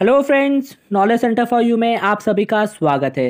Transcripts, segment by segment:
hello friends knowledge centre for you में आप सभी का स्वागत है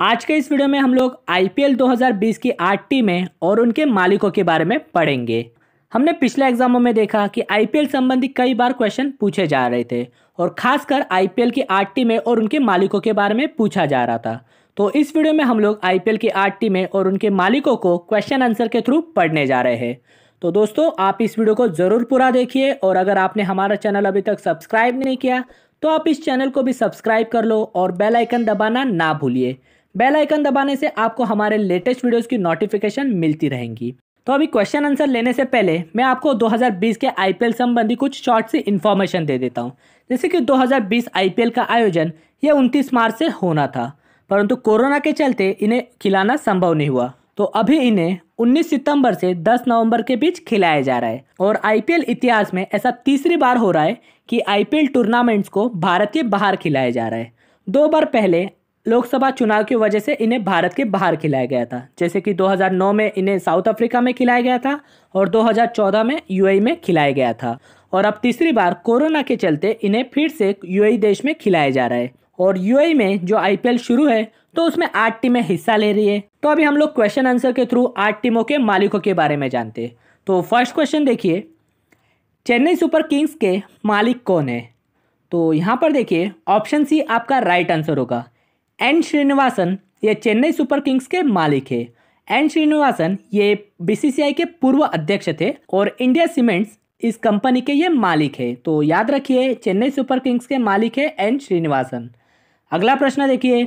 आज के इस वीडियो में हम लोग आईपीएल 2020 की आठ टीमें और उनके मालिकों के बारे में पढ़ेंगे हमने पिछले एग्जामों में देखा कि आईपीएल संबंधी कई बार क्वेश्चन पूछे जा रहे थे और खासकर आईपीएल की आठ टीमें और उनके मालिकों के बारे में पूछा जा रहा था तो इस वीडियो में हम लोग आई की आठ टीमें और उनके मालिकों को क्वेश्चन आंसर के थ्रू पढ़ने जा रहे हैं तो दोस्तों आप इस वीडियो को ज़रूर पूरा देखिए और अगर आपने हमारा चैनल अभी तक सब्सक्राइब नहीं किया तो आप इस चैनल को भी सब्सक्राइब कर लो और बेल आइकन दबाना ना भूलिए बेल आइकन दबाने से आपको हमारे लेटेस्ट वीडियोस की नोटिफिकेशन मिलती रहेंगी तो अभी क्वेश्चन आंसर लेने से पहले मैं आपको 2020 के आईपीएल संबंधी कुछ शॉर्ट सी इन्फॉर्मेशन दे देता हूँ जैसे कि 2020 आईपीएल का आयोजन यह 29 मार्च से होना था परंतु कोरोना के चलते इन्हें खिलाना संभव नहीं हुआ तो अभी इन्हें 19 सितंबर से 10 नवंबर के बीच खिलाया जा रहा है और आईपीएल इतिहास में ऐसा तीसरी बार हो रहा है कि आईपीएल टूर्नामेंट्स को भारत के बाहर खिलाया जा रहा है दो बार पहले लोकसभा चुनाव की वजह से इन्हें भारत के बाहर खिलाया गया था जैसे कि 2009 में इन्हें साउथ अफ्रीका में खिलाया गया था और 2014 में यूएई में खिलाया गया था और अब तीसरी बार कोरोना के चलते इन्हें फिर से यूएई देश में खिलाया जा रहा है और यूएई में जो आईपीएल शुरू है तो उसमें आठ टीमें हिस्सा ले रही है तो अभी हम लोग क्वेश्चन आंसर के थ्रू आठ टीमों के मालिकों के बारे में जानते हैं तो फर्स्ट क्वेश्चन देखिए चेन्नई सुपर किंग्स के मालिक कौन है तो यहाँ पर देखिए ऑप्शन सी आपका राइट आंसर होगा एन श्रीनिवासन ये चेन्नई सुपर किंग्स के मालिक है एन श्रीनिवासन ये बीसीसीआई के पूर्व अध्यक्ष थे और इंडिया सीमेंट्स इस कंपनी के ये मालिक है तो याद रखिए चेन्नई सुपर किंग्स के मालिक है एन श्रीनिवासन अगला प्रश्न देखिए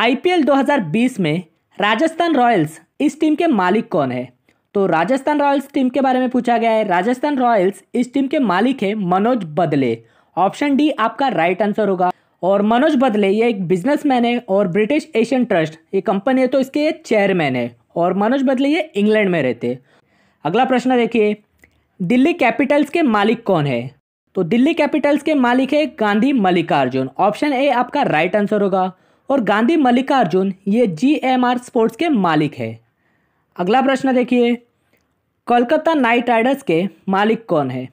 आईपीएल 2020 में राजस्थान रॉयल्स इस टीम के मालिक कौन है तो राजस्थान रॉयल्स टीम के बारे में पूछा गया है राजस्थान रॉयल्स इस टीम के मालिक है मनोज बदले ऑप्शन डी आपका राइट आंसर होगा और मनोज बदले ये एक बिजनेसमैन है और ब्रिटिश एशियन ट्रस्ट ये कंपनी है तो इसके चेयरमैन है और मनोज बदले ये इंग्लैंड में रहते अगला प्रश्न देखिए दिल्ली कैपिटल्स के मालिक कौन है तो दिल्ली कैपिटल्स के मालिक है गांधी मल्लिकार्जुन ऑप्शन ए आपका राइट आंसर होगा और गांधी मल्लिकार्जुन ये जी एम आर स्पोर्ट्स के मालिक है अगला प्रश्न देखिए कोलकाता नाइट राइडर्स के मालिक कौन है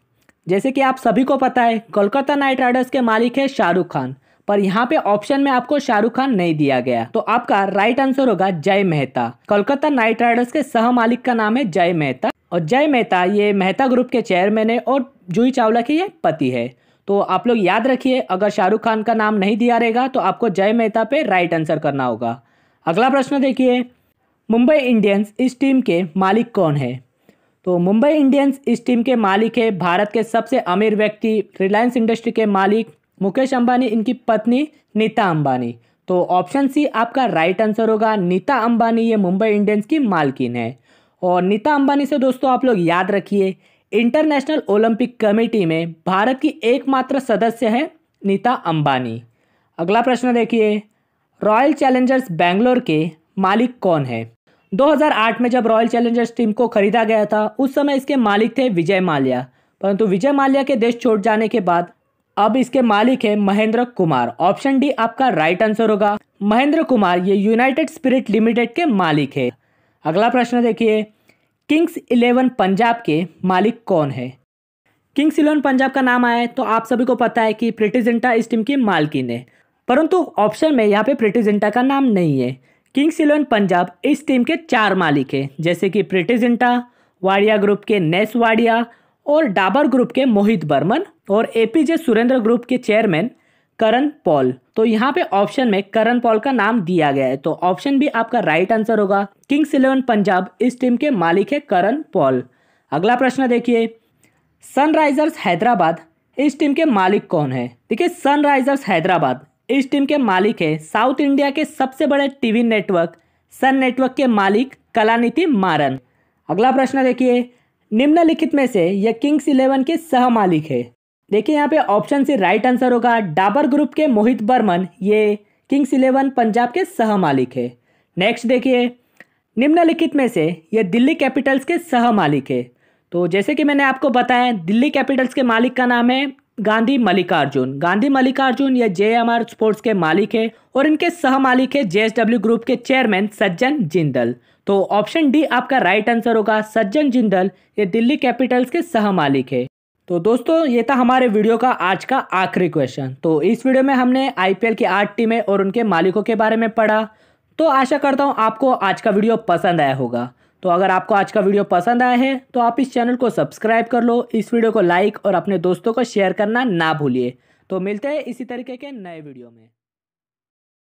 जैसे कि आप सभी को पता है कोलकाता नाइट राइडर्स के मालिक है शाहरुख खान पर यहाँ पे ऑप्शन में आपको शाहरुख खान नहीं दिया गया तो आपका राइट आंसर होगा जय मेहता कोलकाता नाइट राइडर्स के सह मालिक का नाम है जय मेहता और जय मेहता ये मेहता ग्रुप के चेयरमैन है और जूही चावला के ये पति है तो आप लोग याद रखिए अगर शाहरुख खान का नाम नहीं दिया रहेगा तो आपको जय मेहता पे राइट आंसर करना होगा अगला प्रश्न देखिए मुंबई इंडियंस इस टीम के मालिक कौन है तो मुंबई इंडियंस इस टीम के मालिक है भारत के सबसे अमीर व्यक्ति रिलायंस इंडस्ट्री के मालिक मुकेश अंबानी इनकी पत्नी नीता अंबानी तो ऑप्शन सी आपका राइट आंसर होगा नीता अंबानी ये मुंबई इंडियंस की मालकिन है और नीता अंबानी से दोस्तों आप लोग याद रखिए इंटरनेशनल ओलंपिक कमेटी में भारत की एकमात्र सदस्य है नीता अंबानी अगला प्रश्न देखिए रॉयल चैलेंजर्स बेंगलोर के मालिक कौन है 2008 में जब रॉयल चैलेंजर्स टीम को खरीदा गया था उस समय इसके मालिक थे विजय माल्या परंतु विजय माल्या के देश छोड़ जाने के बाद अब इसके मालिक है महेंद्र कुमार ऑप्शन डी आपका राइट आंसर होगा महेंद्र कुमार ये यूनाइटेड स्पिरिट लिमिटेड के मालिक है अगला प्रश्न देखिए किंग्स इलेवन पंजाब के मालिक कौन है किंग्स इलेवन पंजाब का नाम आया है तो आप सभी को पता है कि प्रिटिजेंटा इस टीम की मालकिन है परंतु ऑप्शन में यहाँ पे प्रिटिजेंटा का नाम नहीं है किंग्स इलेवन पंजाब इस टीम के चार मालिक हैं जैसे कि प्रिटी वाडिया ग्रुप के नेस वाडिया और डाबर ग्रुप के मोहित बर्मन और एपीजे सुरेंद्र ग्रुप के चेयरमैन करण पॉल तो यहाँ पे ऑप्शन में करण पॉल का नाम दिया गया है तो ऑप्शन भी आपका राइट आंसर होगा किंग्स इलेवन पंजाब इस टीम के मालिक है करण पॉल अगला प्रश्न देखिए सनराइजर्स हैदराबाद इस टीम के मालिक कौन है देखिए सनराइजर्स हैदराबाद इस टीम के मालिक है साउथ इंडिया के सबसे बड़े टीवी नेटवर्क सन नेटवर्क के मालिक कलानीति मारन अगला प्रश्न देखिए निम्नलिखित में से यह किंग्स इलेवन के सह मालिक है देखिए यहाँ पे ऑप्शन से राइट आंसर होगा डाबर ग्रुप के मोहित बर्मन ये किंग्स इलेवन पंजाब के सह मालिक है नेक्स्ट देखिए निम्नलिखित में से यह दिल्ली कैपिटल्स के सह मालिक है तो जैसे कि मैंने आपको बताया दिल्ली कैपिटल्स के मालिक का नाम है गांधी मल्लिकार्जुन गांधी मल्लिकार्जुन ये जे एम आर स्पोर्ट्स के मालिक है और इनके सह मालिक है जेएसडब्ल्यू ग्रुप के चेयरमैन सज्जन जिंदल तो ऑप्शन डी आपका राइट आंसर होगा सज्जन जिंदल ये दिल्ली कैपिटल्स के सह मालिक है तो दोस्तों ये था हमारे वीडियो का आज का आखिरी क्वेश्चन तो इस वीडियो में हमने आईपीएल की आठ टीमें और उनके मालिकों के बारे में पढ़ा तो आशा करता हूँ आपको आज का वीडियो पसंद आया होगा तो अगर आपको आज का वीडियो पसंद आया है तो आप इस चैनल को सब्सक्राइब कर लो इस वीडियो को लाइक और अपने दोस्तों को शेयर करना ना भूलिए तो मिलते हैं इसी तरीके के नए वीडियो में